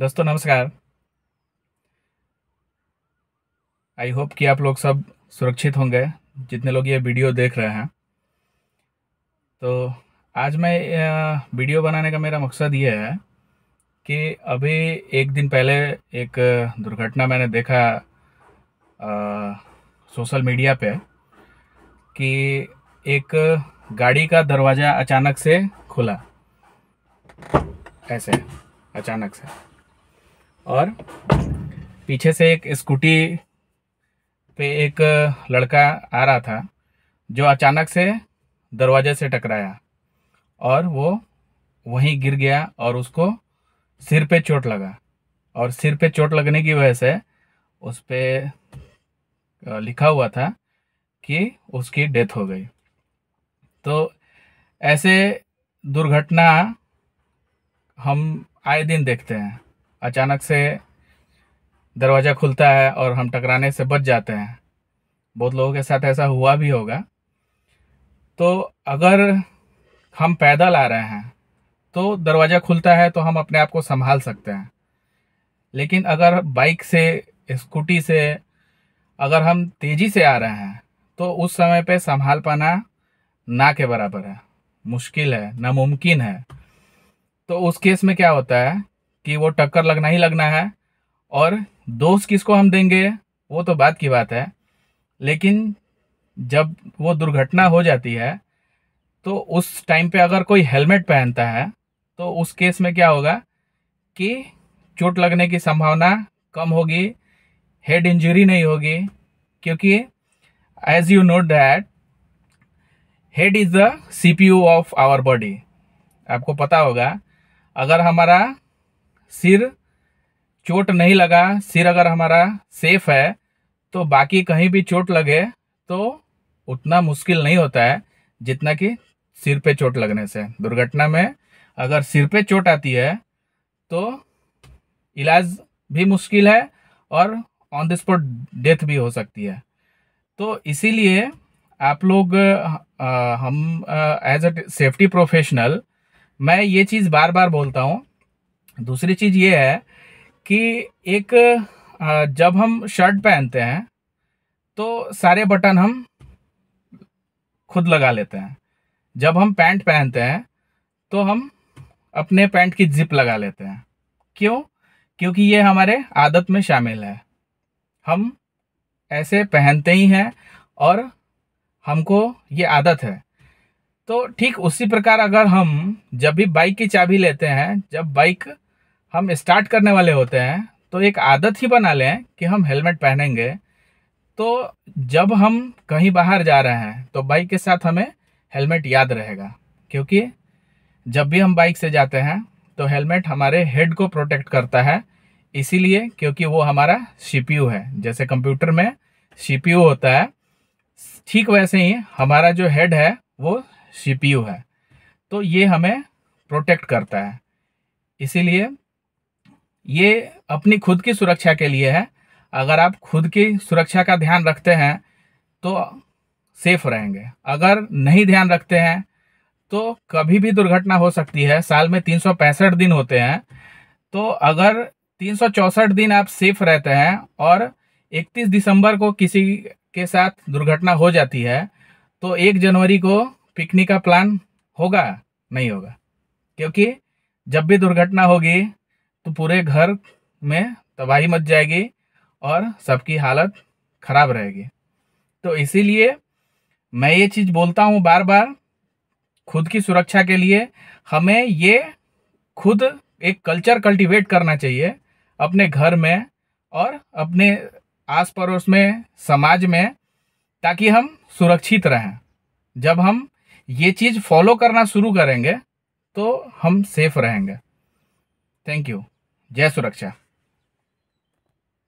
दोस्तों नमस्कार I hope कि आप लोग सब सुरक्षित होंगे जितने लोग ये वीडियो देख रहे हैं तो आज मैं वीडियो बनाने का मेरा मकसद ये है कि अभी एक दिन पहले एक दुर्घटना मैंने देखा सोशल मीडिया पे कि एक गाड़ी का दरवाज़ा अचानक से खुला ऐसे अचानक से और पीछे से एक स्कूटी पे एक लड़का आ रहा था जो अचानक से दरवाजे से टकराया और वो वहीं गिर गया और उसको सिर पे चोट लगा और सिर पे चोट लगने की वजह से उस पर लिखा हुआ था कि उसकी डेथ हो गई तो ऐसे दुर्घटना हम आए दिन देखते हैं अचानक से दरवाज़ा खुलता है और हम टकराने से बच जाते हैं बहुत लोगों के साथ ऐसा हुआ भी होगा तो अगर हम पैदल आ रहे हैं तो दरवाज़ा खुलता है तो हम अपने आप को संभाल सकते हैं लेकिन अगर बाइक से स्कूटी से अगर हम तेज़ी से आ रहे हैं तो उस समय पे संभाल पाना ना के बराबर है मुश्किल है नामुमकिन है तो उस केस में क्या होता है कि वो टक्कर लगना ही लगना है और दोष किसको हम देंगे वो तो बात की बात है लेकिन जब वो दुर्घटना हो जाती है तो उस टाइम पे अगर कोई हेलमेट पहनता है तो उस केस में क्या होगा कि चोट लगने की संभावना कम होगी हेड इंजरी नहीं होगी क्योंकि as you know that head is the C P U of our body आपको पता होगा अगर हमारा सिर चोट नहीं लगा सिर अगर हमारा सेफ है तो बाकी कहीं भी चोट लगे तो उतना मुश्किल नहीं होता है जितना कि सिर पे चोट लगने से दुर्घटना में अगर सिर पे चोट आती है तो इलाज भी मुश्किल है और ऑन द स्पॉट डेथ भी हो सकती है तो इसीलिए आप लोग आ, हम एज अ सेफ्टी प्रोफेशनल मैं ये चीज़ बार बार बोलता हूँ दूसरी चीज़ ये है कि एक जब हम शर्ट पहनते हैं तो सारे बटन हम खुद लगा लेते हैं जब हम पैंट पहनते हैं तो हम अपने पैंट की जिप लगा लेते हैं क्यों क्योंकि ये हमारे आदत में शामिल है हम ऐसे पहनते ही हैं और हमको ये आदत है तो ठीक उसी प्रकार अगर हम जब भी बाइक की चाबी लेते हैं जब बाइक हम स्टार्ट करने वाले होते हैं तो एक आदत ही बना लें कि हम हेलमेट पहनेंगे तो जब हम कहीं बाहर जा रहे हैं तो बाइक के साथ हमें हेलमेट याद रहेगा क्योंकि जब भी हम बाइक से जाते हैं तो हेलमेट हमारे हेड को प्रोटेक्ट करता है इसीलिए क्योंकि वो हमारा सीपीयू है जैसे कंप्यूटर में सीपीयू होता है ठीक वैसे ही हमारा जो हेड है वो सीपीयू है तो ये हमें प्रोटेक्ट करता है इसीलिए ये अपनी खुद की सुरक्षा के लिए है अगर आप खुद की सुरक्षा का ध्यान रखते हैं तो सेफ रहेंगे अगर नहीं ध्यान रखते हैं तो कभी भी दुर्घटना हो सकती है साल में तीन दिन होते हैं तो अगर तीन दिन आप सेफ रहते हैं और 31 दिसंबर को किसी के साथ दुर्घटना हो जाती है तो एक जनवरी को पिकनिक का प्लान होगा नहीं होगा क्योंकि जब भी दुर्घटना होगी तो पूरे घर में तबाही मच जाएगी और सबकी हालत ख़राब रहेगी तो इसीलिए मैं ये चीज़ बोलता हूँ बार बार खुद की सुरक्षा के लिए हमें ये खुद एक कल्चर कल्टीवेट करना चाहिए अपने घर में और अपने आस पड़ोस में समाज में ताकि हम सुरक्षित रहें जब हम ये चीज़ फॉलो करना शुरू करेंगे तो हम सेफ रहेंगे थैंक यू जय सुरक्षा